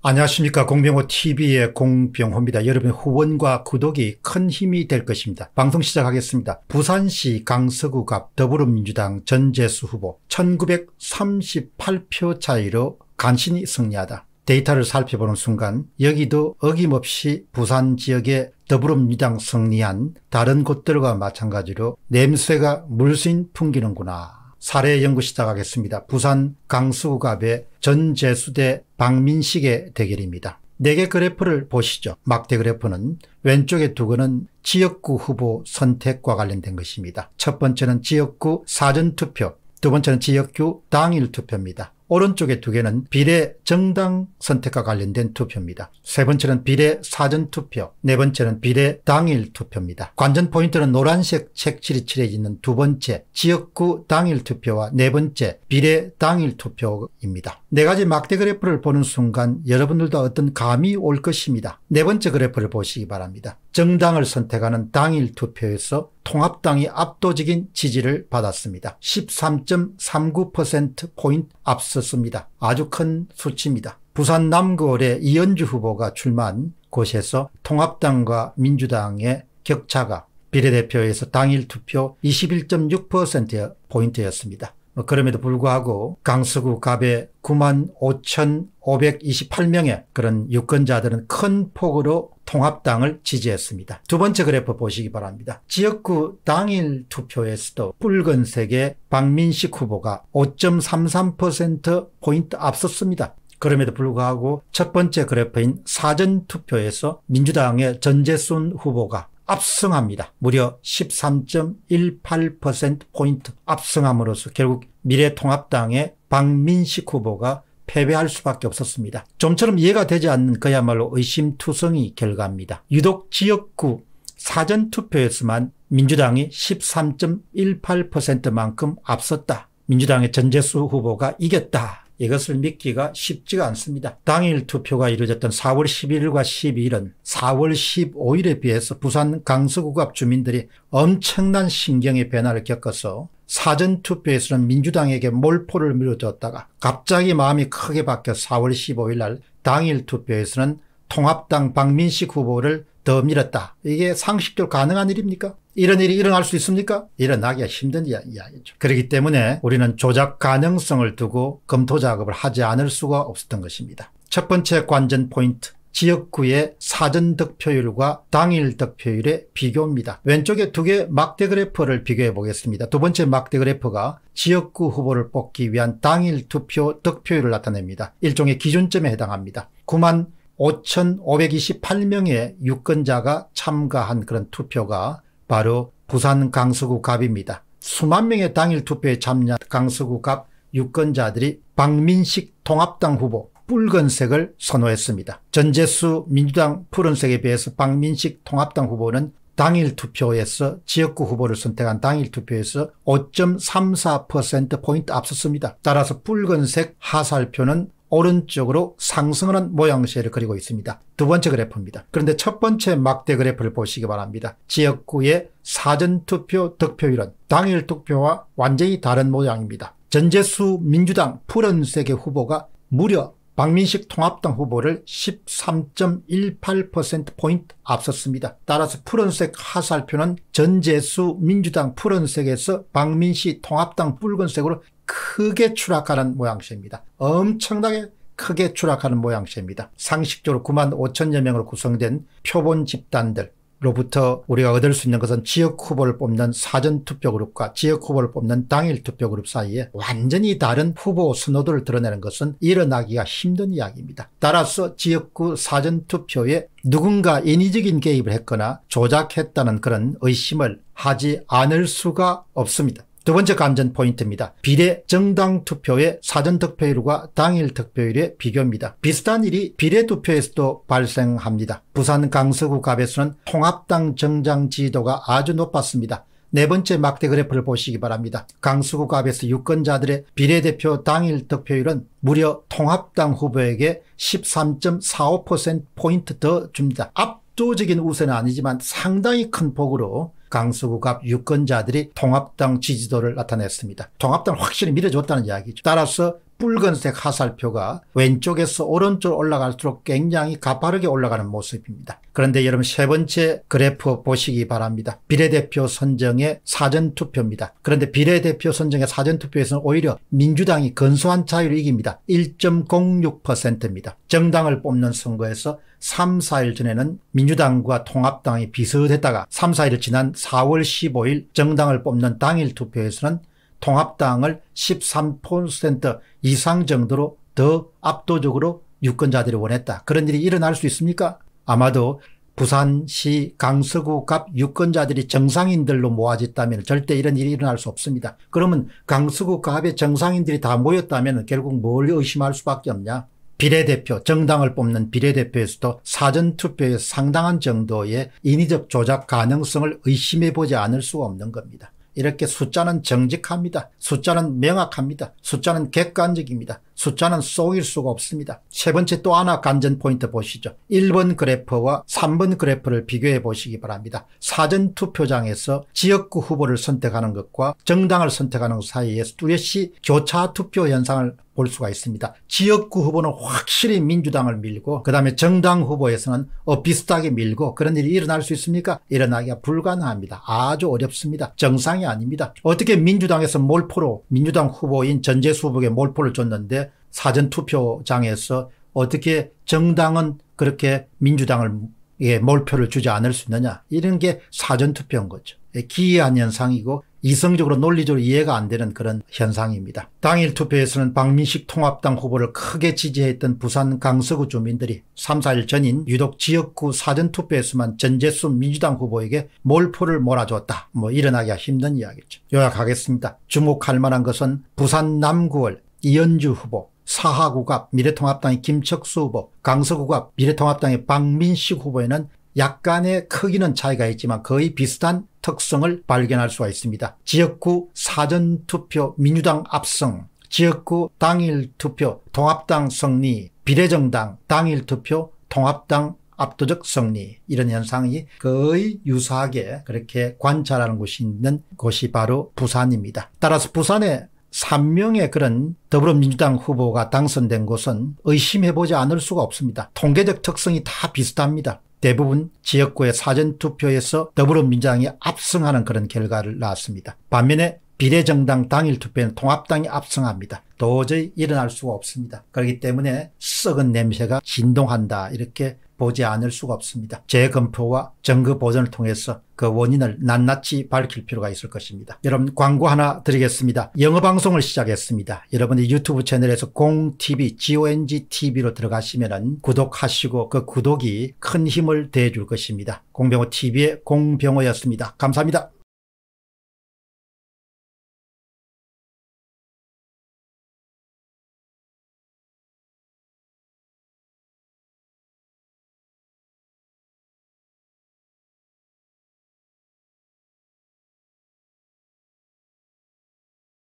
안녕하십니까 공병호 TV의 공병호입니다. 여러분의 후원과 구독이 큰 힘이 될 것입니다. 방송 시작하겠습니다. 부산시 강서구 갑 더불어민주당 전재수 후보 1938표 차이로 간신히 승리하다. 데이터를 살펴보는 순간 여기도 어김없이 부산 지역의 더불어민주당 승리한 다른 곳들과 마찬가지로 냄새가 물씬 풍기는구나 사례 연구 시작하겠습니다. 부산 강수갑의 전재수대 박민식의 대결입니다. 4개 그래프를 보시죠. 막대 그래프는 왼쪽에 두 개는 지역구 후보 선택과 관련된 것입니다. 첫 번째는 지역구 사전투표, 두 번째는 지역구 당일 투표입니다. 오른쪽에두 개는 비례 정당 선택과 관련된 투표입니다. 세 번째는 비례 사전투표, 네 번째는 비례 당일 투표입니다. 관전 포인트는 노란색 색칠이 칠해져 있는 두 번째 지역구 당일 투표와 네 번째 비례 당일 투표입니다. 네 가지 막대 그래프를 보는 순간 여러분들도 어떤 감이 올 것입니다. 네 번째 그래프를 보시기 바랍니다. 정당을 선택하는 당일 투표에서 통합당이 압도적인 지지를 받았습니다. 13.39%포인트 앞섰습니다. 아주 큰 수치입니다. 부산 남구월의 이현주 후보가 출마한 곳에서 통합당과 민주당의 격차가 비례대표에서 당일 투표 21.6%포인트였습니다. 어, 그럼에도 불구하고 강서구 갑에 9만 5,528명의 그런 유권자들은 큰 폭으로 통합당을 지지했습니다. 두 번째 그래프 보시기 바랍니다. 지역구 당일 투표에서도 붉은색의 박민식 후보가 5.33%포인트 앞섰습니다. 그럼에도 불구하고 첫 번째 그래프인 사전투표에서 민주당의 전재순 후보가 압승합니다. 무려 13.18%포인트 압승함으로써 결국 미래통합당의 박민식 후보가 패배할 수밖에 없었습니다. 좀처럼 이해가 되지 않는 그야말로 의심투성이 결과입니다. 유독 지역구 사전투표였지만 민주당이 13.18%만큼 앞섰다. 민주당의 전재수 후보가 이겼다. 이것을 믿기가 쉽지가 않습니다. 당일 투표가 이루어졌던 4월 11일과 12일은 4월 15일에 비해서 부산 강서구 앞 주민들이 엄청난 신경의 변화를 겪어서 사전투표에서는 민주당에게 몰포를 밀어줬다가 갑자기 마음이 크게 바뀌어 4월 15일 날 당일 투표에서는 통합당 박민식 후보를 더 밀었다. 이게 상식적으로 가능한 일입니까? 이런 일이 일어날 수 있습니까? 일어나기가 힘든 이야기죠. 그렇기 때문에 우리는 조작 가능성을 두고 검토 작업을 하지 않을 수가 없었던 것입니다. 첫 번째 관전 포인트. 지역구의 사전 득표율과 당일 득표율의 비교입니다. 왼쪽에 두개의 막대 그래프를 비교해 보겠습니다. 두 번째 막대 그래프가 지역구 후보를 뽑기 위한 당일 투표 득표율을 나타냅니다. 일종의 기준점에 해당합니다. 9만 5,528명의 유권자가 참가한 그런 투표가 바로 부산 강서구 갑입니다. 수만 명의 당일 투표에 참여한 강서구 갑 유권자들이 박민식 통합당 후보 붉은색을 선호했습니다. 전재수 민주당 푸른색에 비해서 박민식 통합당 후보는 당일 투표에서 지역구 후보를 선택한 당일 투표에서 5.34%포인트 앞섰습니다. 따라서 붉은색 하살표는 오른쪽으로 상승하는 모양새를 그리고 있습니다. 두 번째 그래프입니다. 그런데 첫 번째 막대 그래프를 보시기 바랍니다. 지역구의 사전투표 득표율은 당일 투표와 완전히 다른 모양입니다. 전재수 민주당 푸른색의 후보가 무려 박민식 통합당 후보를 13.18%포인트 앞섰습니다. 따라서 푸른색 하살표는 전재수 민주당 푸른색에서 박민식 통합당 붉은색으로 크게 추락하는 모양새입니다. 엄청나게 크게 추락하는 모양새입니다. 상식적으로 9만 5천여 명으로 구성된 표본 집단들 로부터 우리가 얻을 수 있는 것은 지역 후보를 뽑는 사전 투표 그룹과 지역 후보를 뽑는 당일 투표 그룹 사이에 완전히 다른 후보 선호도를 드러내는 것은 일어나기가 힘든 이야기입니다. 따라서 지역구 사전 투표에 누군가 인위적인 개입을 했거나 조작했다는 그런 의심을 하지 않을 수가 없습니다. 두 번째 감전 포인트입니다. 비례 정당 투표의 사전 득표율과 당일 득표율의 비교입니다. 비슷한 일이 비례 투표에서도 발생합니다. 부산 강서구 갑에서는 통합당 정장 지지도가 아주 높았습니다. 네 번째 막대 그래프를 보시기 바랍니다. 강서구 갑에서 유권자들의 비례대표 당일 득표율은 무려 통합당 후보에게 13.45%포인트 더 줍니다. 압도적인 우세는 아니지만 상당히 큰 폭으로 강서구갑 유권자들이 통합당 지지도를 나타냈습니다. 통합당을 확실히 밀어줬다는 이야기죠. 따라서 붉은색 화살표가 왼쪽에서 오른쪽 으로 올라갈수록 굉장히 가파르게 올라가는 모습입니다. 그런데 여러분 세 번째 그래프 보시기 바랍니다. 비례대표 선정의 사전투표입니다. 그런데 비례대표 선정의 사전투표에서는 오히려 민주당이 근소한 차이로 이깁니다. 1.06%입니다. 정당을 뽑는 선거에서 3, 4일 전에는 민주당과 통합당이 비슷했다가 3, 4일을 지난 4월 15일 정당을 뽑는 당일 투표에서는 통합당을 13% 이상 정도로 더 압도적으로 유권자들이 원했다. 그런 일이 일어날 수 있습니까? 아마도 부산시 강서구 갑 유권자들이 정상인들로 모아졌다면 절대 이런 일이 일어날 수 없습니다. 그러면 강서구 갑의 정상인들이 다 모였다면 결국 뭘 의심할 수밖에 없냐. 비례대표, 정당을 뽑는 비례대표에서도 사전투표에 상당한 정도의 인위적 조작 가능성을 의심해보지 않을 수가 없는 겁니다. 이렇게 숫자는 정직합니다. 숫자는 명확합니다. 숫자는 객관적입니다. 숫자는 속일 수가 없습니다. 세 번째 또 하나 간전 포인트 보시죠. 1번 그래프와 3번 그래프를 비교해 보시기 바랍니다. 사전투표장에서 지역구 후보를 선택하는 것과 정당을 선택하는 사이에 뚜렷이 교차투표 현상을 볼 수가 있습니다. 지역구 후보는 확실히 민주당을 밀고 그다음에 정당 후보에서는 어 비슷하게 밀고 그런 일이 일어날 수 있습니까? 일어나기가 불가능합니다. 아주 어렵습니다. 정상이 아닙니다. 어떻게 민주당에서 몰포로 민주당 후보인 전재수 후보에게 몰포를 줬는데 사전투표장에서 어떻게 정당은 그렇게 민주당을 예, 몰표를 주지 않을 수 있느냐 이런 게 사전투표인 거죠. 예, 기이한 현상이고 이성적으로 논리적으로 이해가 안 되는 그런 현상입니다. 당일 투표에서는 박민식 통합당 후보를 크게 지지했던 부산 강서구 주민들이 3, 4일 전인 유독 지역구 사전투표에서만 전재수 민주당 후보에게 몰표를 몰아줬다. 뭐 일어나기가 힘든 이야기죠. 요약하겠습니다. 주목할 만한 것은 부산 남구월 이현주 후보, 사하구갑 미래통합당의 김척수 후보, 강서구갑 미래통합당의 박민식 후보에는 약간의 크기는 차이가 있지만 거의 비슷한 특성을 발견할 수가 있습니다. 지역구 사전투표 민주당 압승, 지역구 당일투표 통합당 승리, 비례정당 당일투표 통합당 압도적 승리 이런 현상이 거의 유사하게 그렇게 관찰하는 곳이 있는 곳이 바로 부산입니다. 따라서 부산에 3명의 그런 더불어민주당 후보가 당선된 곳은 의심해보지 않을 수가 없습니다. 통계적 특성이 다 비슷합니다. 대부분 지역구의 사전투표에서 더불어민주당이 압승하는 그런 결과를 낳았습니다. 반면에 비례정당 당일 투표에는 통합당이 압승합니다. 도저히 일어날 수가 없습니다. 그렇기 때문에 썩은 냄새가 진동한다 이렇게 보지 않을 수가 없습니다. 재검토와 정거 보존을 통해서 그 원인을 낱낱이 밝힐 필요가 있을 것입니다. 여러분 광고 하나 드리겠습니다. 영어 방송을 시작했습니다. 여러분의 유튜브 채널에서 공TV, GONGTV로 들어가시면 은 구독하시고 그 구독이 큰 힘을 대줄 것입니다. 공병호TV의 공병호였습니다. 감사합니다.